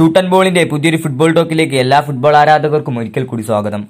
shoot and ബോളിന്റെ പുതിയൊരു football ടോക്കിലേക്ക് എല്ലാ football ആരാധകർക്കും ഒരിക്കൽ കൂടി സ്വാഗതം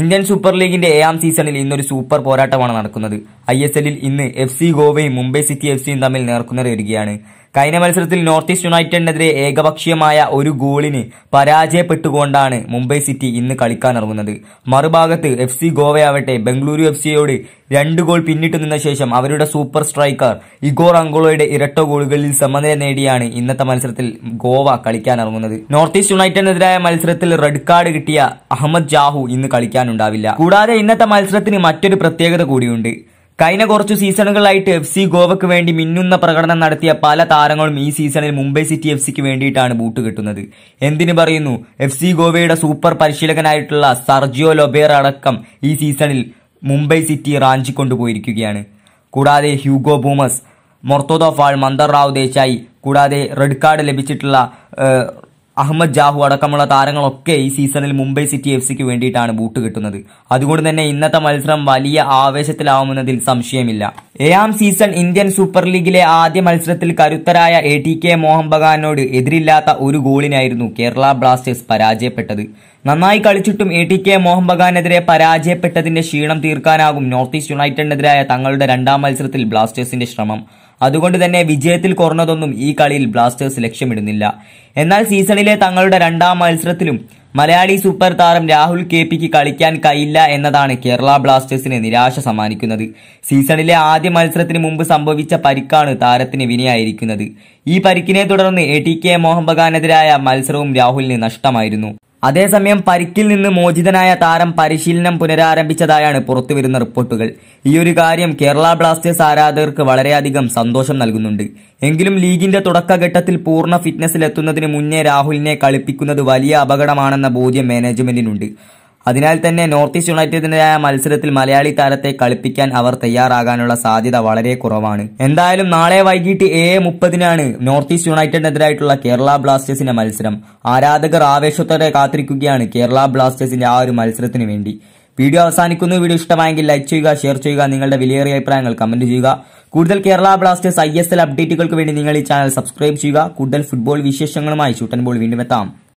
ഇന്ത്യൻ സൂപ്പർ ലീഗിന്റെ ഏഴാം സീസണിൽ ഇന്നൊരു സൂപ്പർ പോരാട്ടമാണ് നടക്കുന്നത് ഐ എസ് എല്ലിൽ ഇന്ന് എഫ് സി ഗോവയും മുംബൈ സിറ്റി എഫ് സിയും തമ്മിൽ നേർക്കുനേർ വരികയാണ് കഴിഞ്ഞ മത്സരത്തിൽ നോർത്ത് ഈസ്റ്റ് യുണൈറ്റഡിനെതിരെ ഏകപക്ഷീയമായ ഒരു ഗോളിന് പരാജയപ്പെട്ടുകൊണ്ടാണ് മുംബൈ സിറ്റി ഇന്ന് കളിക്കാനിറങ്ങുന്നത് മറുഭാഗത്ത് എഫ് സി ഗോവയാവട്ടെ ബംഗളൂരു എഫ് സിയോട് രണ്ട് ഗോൾ പിന്നിട്ട് നിന്ന ശേഷം അവരുടെ സൂപ്പർ സ്ട്രൈക്കർ ഇഗോർ അങ്കോളോയുടെ ഇരട്ട ഗോളുകളിൽ സമനില നേടിയാണ് ഇന്നത്തെ മത്സരത്തിൽ ഗോവ കളിക്കാനിറങ്ങുന്നത് നോർത്ത് ഈസ്റ്റ് യുണൈറ്റഡിനെതിരായ മത്സരത്തിൽ റെഡ് കാർഡ് കിട്ടിയ അഹമ്മദ് ജാഹു ഇന്ന് കളിക്കാനുണ്ടാവില്ല കൂടാതെ ഇന്നത്തെ മത്സരത്തിന് മറ്റൊരു പ്രത്യേകത കൂടിയുണ്ട് കഴിഞ്ഞ കുറച്ചു സീസണുകളായിട്ട് എഫ് സി ഗോവയ്ക്ക് വേണ്ടി മിന്നുന്ന പ്രകടനം നടത്തിയ പല താരങ്ങളും ഈ സീസണിൽ മുംബൈ സിറ്റി എഫ് സിക്ക് വേണ്ടിയിട്ടാണ് ബൂട്ട് കിട്ടുന്നത് എന്തിനു പറയുന്നു എഫ് സി ഗോവയുടെ സൂപ്പർ പരിശീലകനായിട്ടുള്ള സർജിയോ ലൊബേർ അടക്കം ഈ സീസണിൽ മുംബൈ സിറ്റി റാഞ്ചി കൊണ്ടുപോയിരിക്കുകയാണ് കൂടാതെ Hugo Boumous Mourtada Fall Mandar Rao Desai കൂടാതെ റെഡ് കാർഡ് ലഭിച്ചിട്ടുള്ള അഹമ്മദ് ജാഹു അടക്കമുള്ള താരങ്ങളൊക്കെ ഈ സീസണിൽ മുംബൈ സിറ്റി എഫ് സിക്ക് വേണ്ടിയിട്ടാണ് ബൂട്ട് കിട്ടുന്നത് അതുകൊണ്ട് തന്നെ ഇന്നത്തെ മത്സരം വലിയ ആവേശത്തിലാവുമെന്നതിൽ സംശയമില്ല ഏഴാം സീസൺ ഇന്ത്യൻ സൂപ്പർ ലീഗിലെ ആദ്യ മത്സരത്തിൽ കരുത്തരായ എ ടി കെ മോഹൻ ബഗാനോട് എതിരില്ലാത്ത ഒരു ഗോളിനായിരുന്നു കേരള ബ്ലാസ്റ്റേഴ്സ് പരാജയപ്പെട്ടത് നന്നായി കളിച്ചിട്ടും എ ടി കെ മോഹൻ ബഗാനെതിരെ പരാജയപ്പെട്ടതിന്റെ ക്ഷീണം തീർക്കാനാകും നോർത്ത് ഈസ്റ്റ് യുണൈറ്റഡിനെതിരായ തങ്ങളുടെ രണ്ടാം മത്സരത്തിൽ ബ്ലാസ്റ്റേഴ്സിന്റെ ശ്രമം അതുകൊണ്ട് തന്നെ വിജയത്തിൽ കുറഞ്ഞതൊന്നും ഈ കളിയിൽ ബ്ലാസ്റ്റേഴ്സ് ലക്ഷ്യമിടുന്നില്ല എന്നാൽ സീസണിലെ തങ്ങളുടെ രണ്ടാം മത്സരത്തിലും മലയാളി സൂപ്പർ താരം രാഹുൽ കെ പിക്ക് കളിക്കാൻ കഴിയില്ല എന്നതാണ് കേരള ബ്ലാസ്റ്റേഴ്സിനെ നിരാശ സമ്മാനിക്കുന്നത് സീസണിലെ ആദ്യ മത്സരത്തിന് മുമ്പ് സംഭവിച്ച പരിക്കാണ് താരത്തിന് വിനയായിരിക്കുന്നത് ഈ പരിക്കിനെ തുടർന്ന് എ ടി കെ മോഹൻ ബഗാനെതിരായ മത്സരവും രാഹുലിന് നഷ്ടമായിരുന്നു അതേസമയം പരിക്കിൽ നിന്ന് മോചിതനായ താരം പരിശീലനം പുനരാരംഭിച്ചതായാണ് പുറത്തുവരുന്ന റിപ്പോർട്ടുകൾ ഈയൊരു കാര്യം കേരള ബ്ലാസ്റ്റേഴ്സ് ആരാധകർക്ക് വളരെയധികം സന്തോഷം നൽകുന്നുണ്ട് എങ്കിലും ലീഗിന്റെ തുടക്കഘട്ടത്തിൽ പൂർണ്ണ എത്തുന്നതിന് മുന്നേ രാഹുലിനെ കളിപ്പിക്കുന്നത് വലിയ അപകടമാണെന്ന ബോധ്യം മാനേജ്മെന്റിനുണ്ട് അതിനാൽ തന്നെ നോർത്ത് ഈസ്റ്റ് യുണൈറ്റഡിനെതിരായ മത്സരത്തിൽ മലയാളി താരത്തെ കളിപ്പിക്കാൻ അവർ തയ്യാറാകാനുള്ള സാധ്യത വളരെ കുറവാണ് എന്തായാലും നാളെ വൈകിട്ട് ഏഴ് മുപ്പതിനാണ് നോർത്ത് ഈസ്റ്റ് യുണൈറ്റഡിനെതിരായിട്ടുള്ള കേരള ബ്ലാസ്റ്റേഴ്സിന്റെ മത്സരം ആരാധകർ ആവേശത്തോടെ കാത്തിരിക്കുകയാണ് കേരള ബ്ലാസ്റ്റേഴ്സിന്റെ ആ ഒരു മത്സരത്തിന് വേണ്ടി വീഡിയോ അവസാനിക്കുന്നു വീഡിയോ ഇഷ്ടമായെങ്കിൽ ലൈക്ക് ചെയ്യുക ഷെയർ ചെയ്യുക നിങ്ങളുടെ വിലയേറിയ അഭിപ്രായങ്ങൾ കമന്റ് ചെയ്യുക കൂടുതൽ Kerala Blasters I S L അപ്ഡേറ്റുകൾക്ക് വേണ്ടി നിങ്ങൾ ഈ ചാനൽ സബ്സ്ക്രൈബ് ചെയ്യുക കൂടുതൽ ഫുട്ബോൾ വിശേഷങ്ങളുമായി ചൂട്ടൻ ബോൾ വീണ്ടും എത്താം